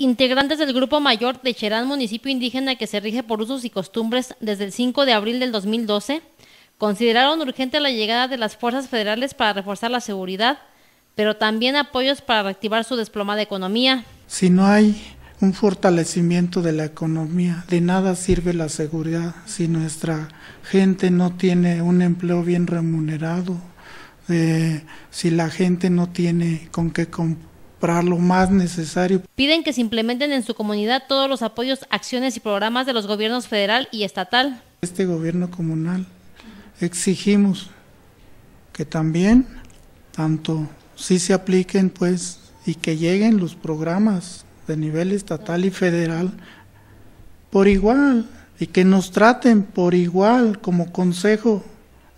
Integrantes del Grupo Mayor de Cherán, municipio indígena que se rige por usos y costumbres desde el 5 de abril del 2012, consideraron urgente la llegada de las fuerzas federales para reforzar la seguridad, pero también apoyos para reactivar su desplomada economía. Si no hay un fortalecimiento de la economía, de nada sirve la seguridad si nuestra gente no tiene un empleo bien remunerado, eh, si la gente no tiene con qué comprar para lo más necesario. Piden que se implementen en su comunidad todos los apoyos, acciones y programas de los gobiernos federal y estatal. Este gobierno comunal exigimos que también tanto sí se apliquen pues y que lleguen los programas de nivel estatal y federal por igual y que nos traten por igual como consejo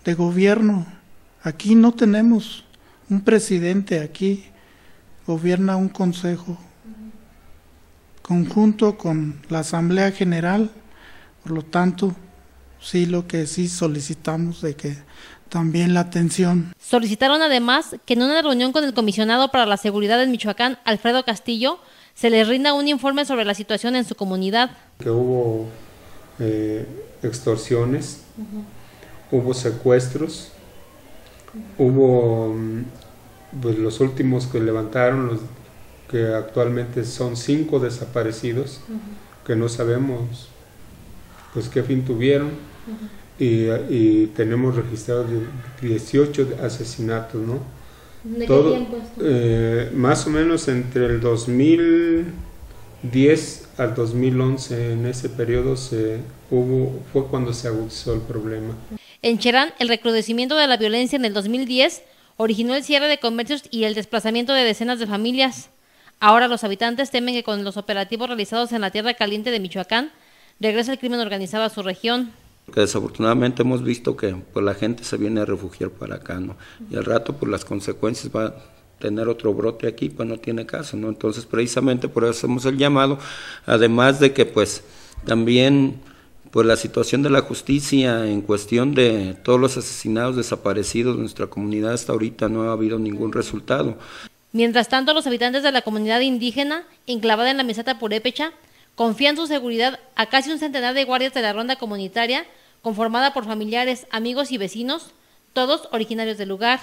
de gobierno. Aquí no tenemos un presidente aquí gobierna un consejo conjunto con la Asamblea General, por lo tanto, sí lo que sí solicitamos de que también la atención. Solicitaron además que en una reunión con el comisionado para la seguridad en Michoacán, Alfredo Castillo, se le rinda un informe sobre la situación en su comunidad. Que hubo eh, extorsiones, hubo secuestros, hubo mm, pues los últimos que levantaron, los que actualmente son cinco desaparecidos, que no sabemos pues qué fin tuvieron, y, tenemos registrados 18 asesinatos, ¿no? Todo, eh, más o menos entre el 2010 al 2011, en ese periodo se, hubo, fue cuando se agudizó el problema. En Cherán, el recrudecimiento de la violencia en el 2010 originó el cierre de comercios y el desplazamiento de decenas de familias. Ahora los habitantes temen que con los operativos realizados en la tierra caliente de Michoacán regrese el crimen organizado a su región. desafortunadamente hemos visto que pues, la gente se viene a refugiar para acá, ¿no? Y al rato, por pues, las consecuencias va a tener otro brote aquí, pues no tiene caso, ¿no? Entonces, precisamente por eso hacemos el llamado, además de que, pues, también pues la situación de la justicia en cuestión de todos los asesinados desaparecidos de nuestra comunidad hasta ahorita no ha habido ningún resultado. Mientras tanto, los habitantes de la comunidad indígena, enclavada en la meseta purépecha, confían su seguridad a casi un centenar de guardias de la ronda comunitaria, conformada por familiares, amigos y vecinos, todos originarios del lugar.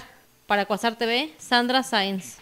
Para Cuasar TV, Sandra Sáenz.